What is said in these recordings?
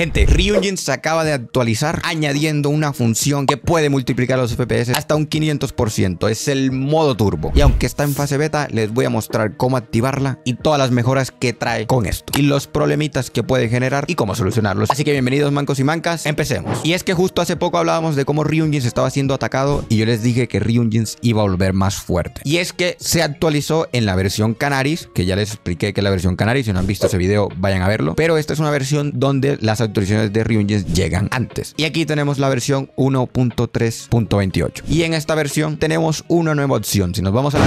Gente, Ryujin se acaba de actualizar añadiendo una función que puede multiplicar los FPS hasta un 500%. Es el modo turbo. Y aunque está en fase beta, les voy a mostrar cómo activarla y todas las mejoras que trae con esto. Y los problemitas que puede generar y cómo solucionarlos. Así que bienvenidos mancos y mancas, empecemos. Y es que justo hace poco hablábamos de cómo se estaba siendo atacado y yo les dije que Ryujin iba a volver más fuerte. Y es que se actualizó en la versión Canaris, que ya les expliqué que la versión Canaris. Si no han visto ese video, vayan a verlo. Pero esta es una versión donde las de Reunions llegan antes. Y aquí tenemos la versión 1.3.28. Y en esta versión tenemos una nueva opción. Si nos vamos a la...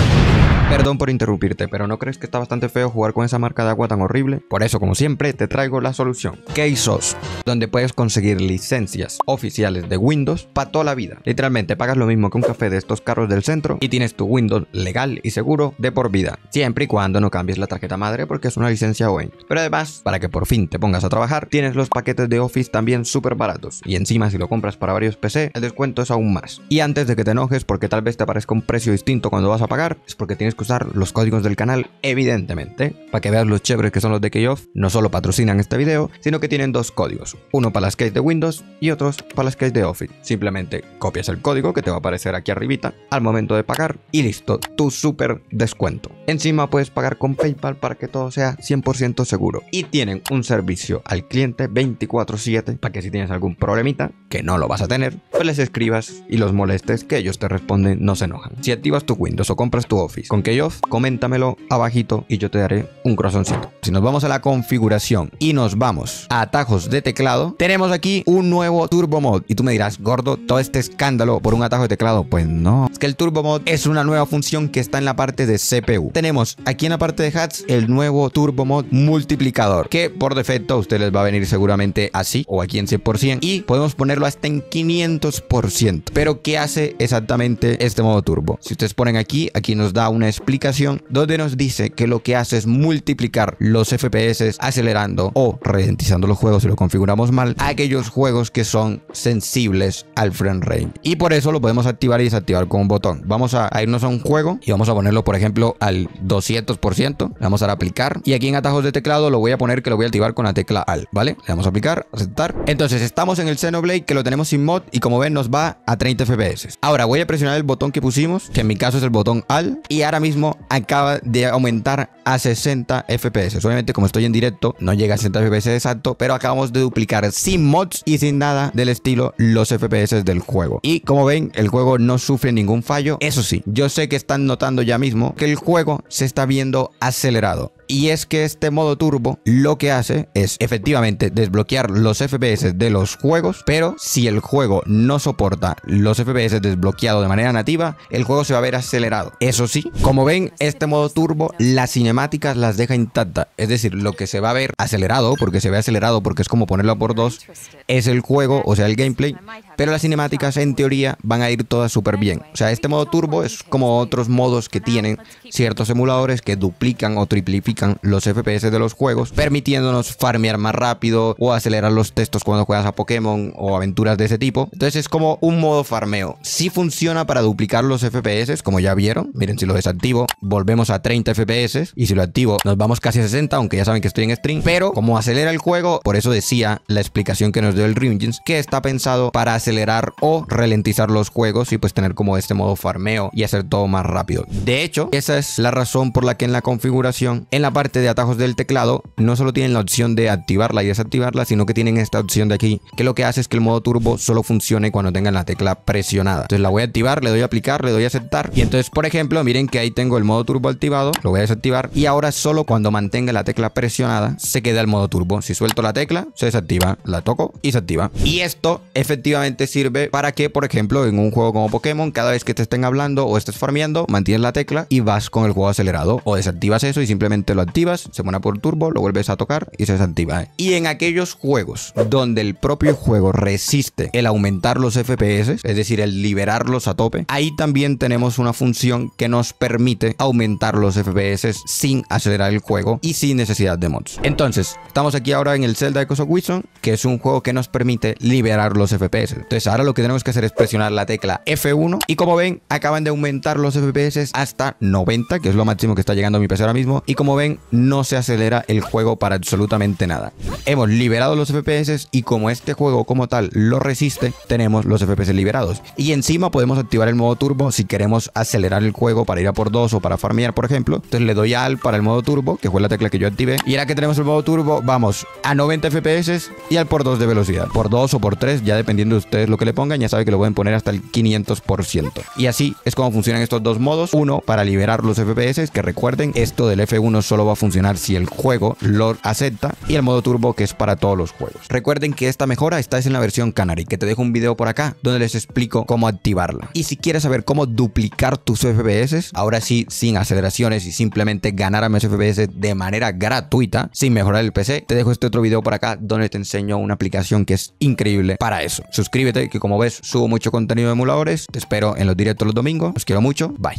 Perdón por interrumpirte, pero ¿no crees que está bastante feo jugar con esa marca de agua tan horrible? Por eso, como siempre, te traigo la solución. Keysos, donde puedes conseguir licencias oficiales de Windows para toda la vida. Literalmente, pagas lo mismo que un café de estos carros del centro y tienes tu Windows legal y seguro de por vida. Siempre y cuando no cambies la tarjeta madre porque es una licencia OEM. Pero además, para que por fin te pongas a trabajar, tienes los paquetes de Office también súper baratos, y encima si lo compras para varios PC, el descuento es aún más. Y antes de que te enojes porque tal vez te aparezca un precio distinto cuando vas a pagar, es porque tienes que usar los códigos del canal, evidentemente, para que veas los chéveres que son los de Keyoff, no solo patrocinan este video, sino que tienen dos códigos, uno para las keys de Windows y otros para las keys de Office. Simplemente copias el código que te va a aparecer aquí arribita al momento de pagar y listo, tu súper descuento. Encima puedes pagar con PayPal para que todo sea 100% seguro. Y tienen un servicio al cliente 20 24/7 para que si tienes algún problemita, que no lo vas a tener, pues les escribas y los molestes que ellos te responden, no se enojan. Si activas tu Windows o compras tu Office con Keyoff, coméntamelo abajito y yo te daré un corazoncito. Si nos vamos a la configuración y nos vamos a atajos de teclado, tenemos aquí un nuevo Turbo Mod y tú me dirás, gordo, todo este escándalo por un atajo de teclado, pues no. Es que el Turbo Mod es una nueva función que está en la parte de CPU. Tenemos aquí en la parte de HATS el nuevo Turbo Mod multiplicador que por defecto a ustedes les va a venir seguramente así o aquí en 100% y podemos ponerlo hasta en 500%. Pero ¿qué hace exactamente este modo turbo? Si ustedes ponen aquí, aquí nos da una explicación donde nos dice que lo que hace es multiplicar los FPS acelerando o ralentizando los juegos si lo configuramos mal a aquellos juegos que son sensibles al frame rate. Y por eso lo podemos activar y desactivar con un botón. Vamos a, irnos a un juego y vamos a ponerlo por ejemplo al 200%. Le vamos a dar aplicar y aquí en atajos de teclado lo voy a poner que lo voy a activar con la tecla AL, ¿vale? Le vamos a aceptar. Entonces estamos en el Xenoblade que lo tenemos sin mod y como ven nos va a 30 FPS. Ahora voy a presionar el botón que pusimos, que en mi caso es el botón Alt y ahora mismo acaba de aumentar a 60 FPS. Obviamente como estoy en directo no llega a 60 FPS exacto, pero acabamos de duplicar sin mods y sin nada del estilo los FPS del juego. Y como ven el juego no sufre ningún fallo. Eso sí, yo sé que están notando ya mismo que el juego se está viendo acelerado. Y es que este modo turbo lo que hace es efectivamente desbloquear los FPS de los juegos, pero si el juego no soporta los FPS desbloqueado de manera nativa, el juego se va a ver acelerado. Eso sí, como ven, este modo turbo, las cinemáticas las deja intacta Es decir, lo que se va a ver acelerado, porque se ve acelerado, porque es como ponerlo por dos, es el juego, o sea, el gameplay, pero las cinemáticas, en teoría, van a ir todas súper bien. O sea, este modo turbo es como otros modos que tienen ciertos emuladores que duplican o triplifican los FPS de los juegos, permitiéndonos farmear más rápido o acelerar los textos cuando juegas a Pokémon o aventuras de ese tipo. Entonces es como un modo farmeo. sí funciona para duplicar los FPS, como ya vieron. Miren, si lo desactivo, volvemos a 30 FPS. Y si lo activo, nos vamos casi a 60, aunque ya saben que estoy en stream. Pero como acelera el juego, por eso decía la explicación que nos dio el Rimjins, que está pensado para acelerar o ralentizar los juegos y pues tener como este modo farmeo y hacer todo más rápido. De hecho, esa es la razón por la que en la configuración, en la parte de atajos del teclado, no solo tienen la opción de activarla y desactivarla, sino que tienen esta opción de aquí, que lo que hace es que el modo turbo solo funcione cuando tengan la tecla presionada. Entonces la voy a activar, le doy a aplicar, le doy a aceptar. Y entonces, por ejemplo, miren que ahí tengo el modo turbo activado, lo voy a desactivar y ahora solo cuando mantenga la tecla presionada se queda el modo turbo. Si suelto la tecla, se desactiva, la toco y se activa. Y esto efectivamente te sirve para que, por ejemplo, en un juego como Pokémon, cada vez que te estén hablando o estés farmeando, mantienes la tecla y vas con el juego acelerado. O desactivas eso y simplemente lo activas, se pone por turbo, lo vuelves a tocar y se desactiva. Y en aquellos juegos donde el propio juego resiste el aumentar los FPS, es decir, el liberarlos a tope, ahí también tenemos una función que nos permite aumentar los FPS sin acelerar el juego y sin necesidad de mods. Entonces, estamos aquí ahora en el Zelda Echoes of Wisdom, que es un juego que nos permite liberar los FPS. Entonces ahora lo que tenemos que hacer es presionar la tecla F1 y como ven acaban de aumentar los FPS hasta 90, que es lo máximo que está llegando a mi PC ahora mismo. Y como ven no se acelera el juego para absolutamente nada. Hemos liberado los FPS y como este juego como tal lo resiste, tenemos los FPS liberados. Y encima podemos activar el modo turbo si queremos acelerar el juego para ir a por 2 o para farmear, por ejemplo. Entonces le doy al para el modo turbo, que fue la tecla que yo activé. Y ahora que tenemos el modo turbo, vamos a 90 FPS y al por 2 de velocidad. Por 2 o por 3, ya dependiendo de usted lo que le pongan, ya sabe que lo pueden poner hasta el 500%. Y así es como funcionan estos dos modos. Uno, para liberar los FPS, que recuerden, esto del F1 solo va a funcionar si el juego lo acepta. Y el modo turbo, que es para todos los juegos. Recuerden que esta mejora está en la versión Canary, que te dejo un video por acá donde les explico cómo activarla. Y si quieres saber cómo duplicar tus FPS, ahora sí, sin aceleraciones y simplemente ganar a mis FPS de manera gratuita, sin mejorar el PC, te dejo este otro video por acá donde te enseño una aplicación que es increíble para eso. Suscríbete que como ves, subo mucho contenido de emuladores. Te espero en los directos los domingos. Os quiero mucho. Bye.